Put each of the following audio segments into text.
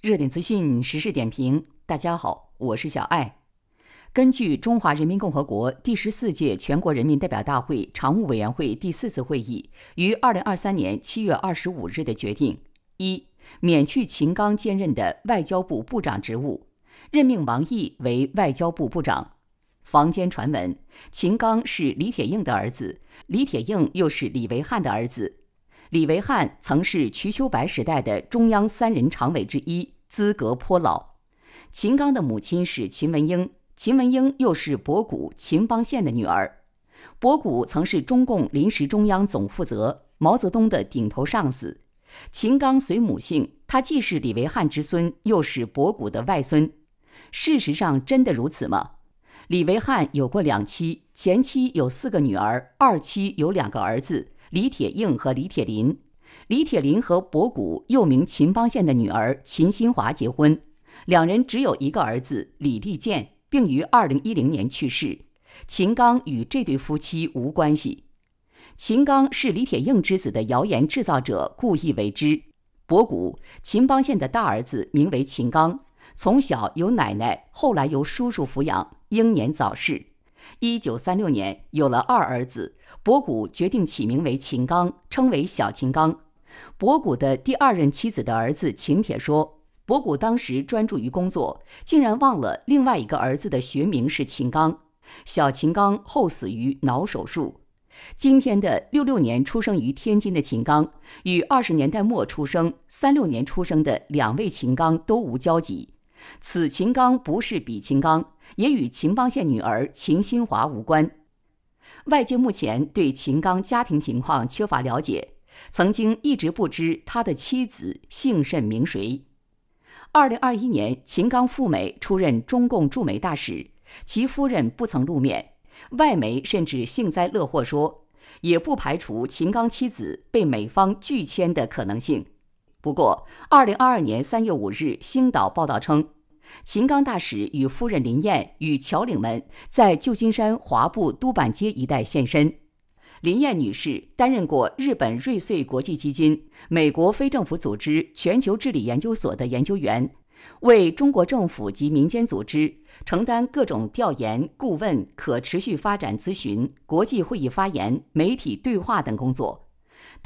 热点资讯、时事点评，大家好，我是小艾。根据中华人民共和国第十四届全国人民代表大会常务委员会第四次会议于二零二三年七月二十五日的决定，一免去秦刚兼任的外交部部长职务，任命王毅为外交部部长。坊间传闻，秦刚是李铁映的儿子，李铁映又是李维汉的儿子。李维汉曾是瞿秋白时代的中央三人常委之一，资格颇老。秦刚的母亲是秦文英，秦文英又是博古秦邦宪的女儿。博古曾是中共临时中央总负责，毛泽东的顶头上司。秦刚随母姓，他既是李维汉之孙，又是博古的外孙。事实上，真的如此吗？李维汉有过两妻，前妻有四个女儿，二妻有两个儿子。李铁映和李铁林，李铁林和博古又名秦邦宪的女儿秦新华结婚，两人只有一个儿子李立健，并于二零一零年去世。秦刚与这对夫妻无关系，秦刚是李铁映之子的谣言制造者，故意为之。博古秦邦宪的大儿子名为秦刚，从小由奶奶，后来由叔叔抚养，英年早逝。一九三六年有了二儿子，博古决定起名为秦刚，称为小秦刚。博古的第二任妻子的儿子秦铁说，博古当时专注于工作，竟然忘了另外一个儿子的学名是秦刚。小秦刚后死于脑手术。今天的六六年出生于天津的秦刚，与二十年代末出生、三六年出生的两位秦刚都无交集。此秦刚不是彼秦刚，也与秦邦宪女儿秦新华无关。外界目前对秦刚家庭情况缺乏了解，曾经一直不知他的妻子姓甚名谁。二零二一年，秦刚赴美出任中共驻美大使，其夫人不曾露面，外媒甚至幸灾乐祸说，也不排除秦刚妻子被美方拒签的可能性。不过，二零二二年三月五日，《星岛》报道称，秦刚大使与夫人林燕与侨领们在旧金山华埠都板街一带现身。林燕女士担任过日本瑞穗国际基金、美国非政府组织全球治理研究所的研究员，为中国政府及民间组织承担各种调研、顾问、可持续发展咨询、国际会议发言、媒体对话等工作。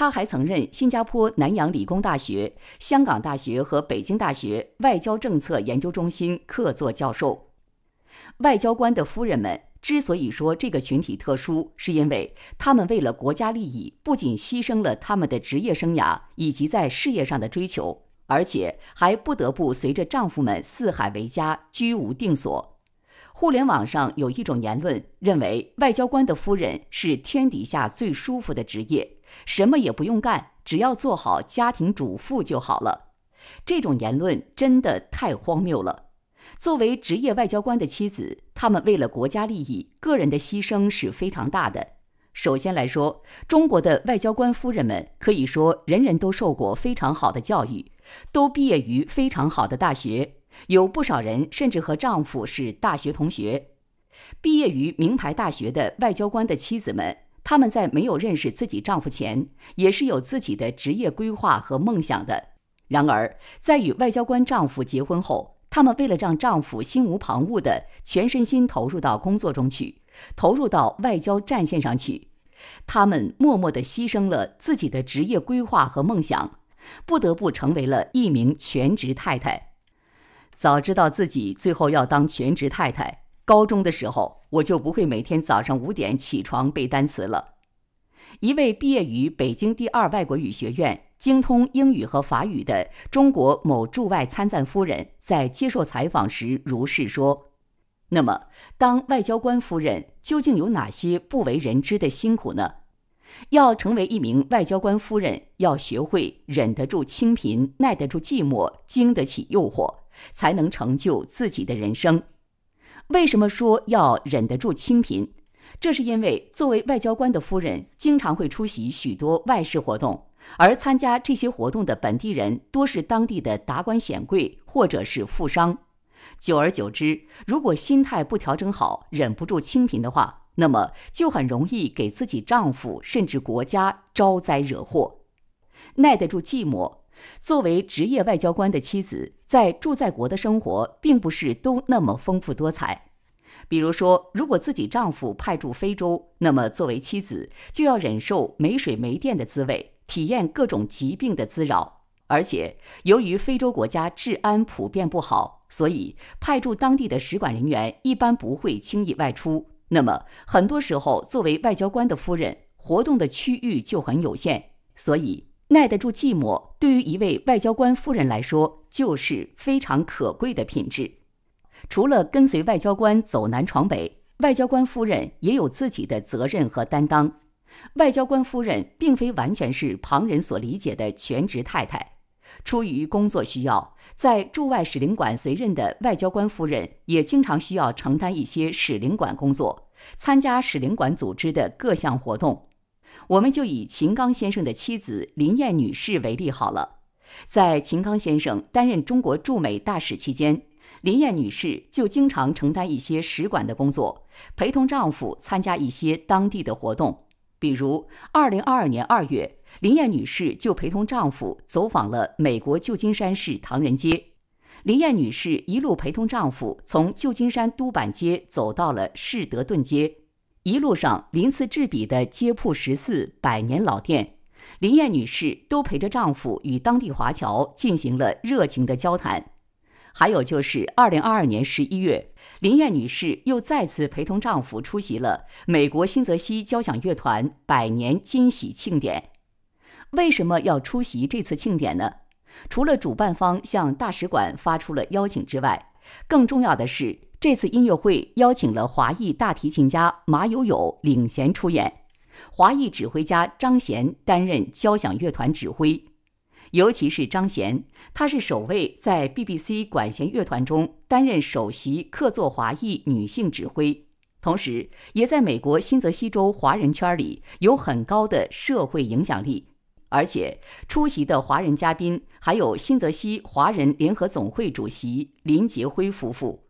他还曾任新加坡南洋理工大学、香港大学和北京大学外交政策研究中心客座教授。外交官的夫人们之所以说这个群体特殊，是因为他们为了国家利益，不仅牺牲了他们的职业生涯以及在事业上的追求，而且还不得不随着丈夫们四海为家，居无定所。互联网上有一种言论，认为外交官的夫人是天底下最舒服的职业，什么也不用干，只要做好家庭主妇就好了。这种言论真的太荒谬了。作为职业外交官的妻子，他们为了国家利益，个人的牺牲是非常大的。首先来说，中国的外交官夫人们可以说人人都受过非常好的教育，都毕业于非常好的大学。有不少人甚至和丈夫是大学同学，毕业于名牌大学的外交官的妻子们，她们在没有认识自己丈夫前，也是有自己的职业规划和梦想的。然而，在与外交官丈夫结婚后，她们为了让丈夫心无旁骛的全身心投入到工作中去，投入到外交战线上去，她们默默的牺牲了自己的职业规划和梦想，不得不成为了一名全职太太。早知道自己最后要当全职太太，高中的时候我就不会每天早上五点起床背单词了。一位毕业于北京第二外国语学院、精通英语和法语的中国某驻外参赞夫人在接受采访时如是说。那么，当外交官夫人究竟有哪些不为人知的辛苦呢？要成为一名外交官夫人，要学会忍得住清贫，耐得住寂寞，经得起诱惑。才能成就自己的人生。为什么说要忍得住清贫？这是因为作为外交官的夫人，经常会出席许多外事活动，而参加这些活动的本地人多是当地的达官显贵或者是富商。久而久之，如果心态不调整好，忍不住清贫的话，那么就很容易给自己丈夫甚至国家招灾惹祸。耐得住寂寞。作为职业外交官的妻子，在驻在国的生活并不是都那么丰富多彩。比如说，如果自己丈夫派驻非洲，那么作为妻子就要忍受没水没电的滋味，体验各种疾病的滋扰。而且，由于非洲国家治安普遍不好，所以派驻当地的使馆人员一般不会轻易外出。那么，很多时候，作为外交官的夫人，活动的区域就很有限。所以。耐得住寂寞，对于一位外交官夫人来说，就是非常可贵的品质。除了跟随外交官走南闯北，外交官夫人也有自己的责任和担当。外交官夫人并非完全是旁人所理解的全职太太。出于工作需要，在驻外使领馆随任的外交官夫人，也经常需要承担一些使领馆工作，参加使领馆组织的各项活动。我们就以秦刚先生的妻子林燕女士为例好了。在秦刚先生担任中国驻美大使期间，林燕女士就经常承担一些使馆的工作，陪同丈夫参加一些当地的活动。比如，2022年2月，林燕女士就陪同丈夫走访了美国旧金山市唐人街。林燕女士一路陪同丈夫从旧金山都板街走到了士德顿街。一路上鳞次栉比的街铺、十四百年老店，林燕女士都陪着丈夫与当地华侨进行了热情的交谈。还有就是，二零二二年十一月，林燕女士又再次陪同丈夫出席了美国新泽西交响乐团百年惊喜庆典。为什么要出席这次庆典呢？除了主办方向大使馆发出了邀请之外，更重要的是。这次音乐会邀请了华裔大提琴家马友友领衔出演，华裔指挥家张贤担任交响乐团指挥。尤其是张贤，他是首位在 BBC 管弦乐团中担任首席客座华裔女性指挥，同时也在美国新泽西州华人圈里有很高的社会影响力。而且出席的华人嘉宾还有新泽西华人联合总会主席林杰辉夫妇。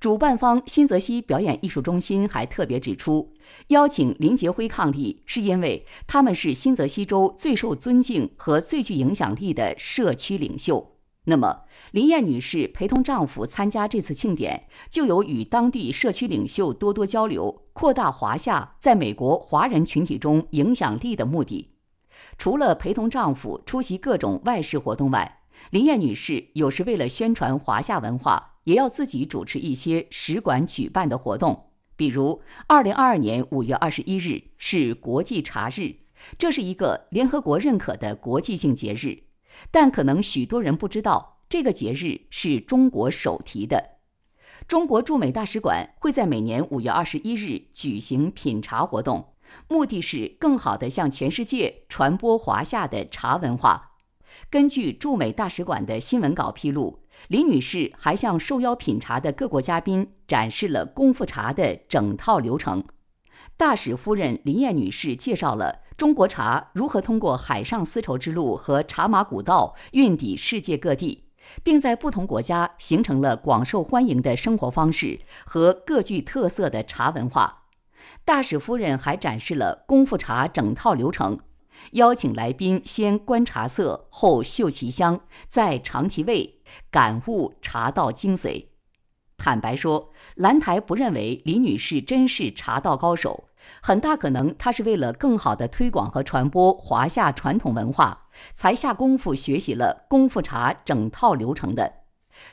主办方新泽西表演艺术中心还特别指出，邀请林杰辉抗议是因为他们是新泽西州最受尊敬和最具影响力的社区领袖。那么，林燕女士陪同丈夫参加这次庆典，就有与当地社区领袖多多交流、扩大华夏在美国华人群体中影响力的目的。除了陪同丈夫出席各种外事活动外，林燕女士有时为了宣传华夏文化。也要自己主持一些使馆举办的活动，比如二零二二年五月二十一日是国际茶日，这是一个联合国认可的国际性节日，但可能许多人不知道这个节日是中国首提的。中国驻美大使馆会在每年五月二十一日举行品茶活动，目的是更好地向全世界传播华夏的茶文化。根据驻美大使馆的新闻稿披露，李女士还向受邀品茶的各国嘉宾展示了功夫茶的整套流程。大使夫人林燕女士介绍了中国茶如何通过海上丝绸之路和茶马古道运抵世界各地，并在不同国家形成了广受欢迎的生活方式和各具特色的茶文化。大使夫人还展示了功夫茶整套流程。邀请来宾先观察色，后嗅其香，再尝其味，感悟茶道精髓。坦白说，兰台不认为李女士真是茶道高手，很大可能她是为了更好的推广和传播华夏传统文化，才下功夫学习了功夫茶整套流程的。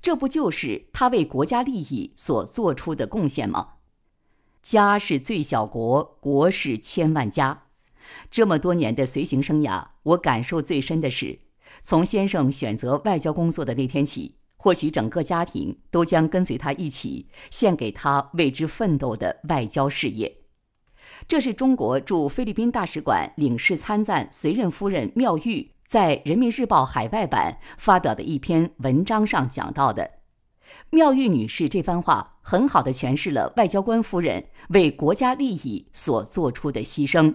这不就是她为国家利益所做出的贡献吗？家是最小国，国是千万家。这么多年的随行生涯，我感受最深的是，从先生选择外交工作的那天起，或许整个家庭都将跟随他一起，献给他为之奋斗的外交事业。这是中国驻菲律宾大使馆领事参赞随任夫人妙玉在《人民日报》海外版发表的一篇文章上讲到的。妙玉女士这番话，很好的诠释了外交官夫人为国家利益所做出的牺牲。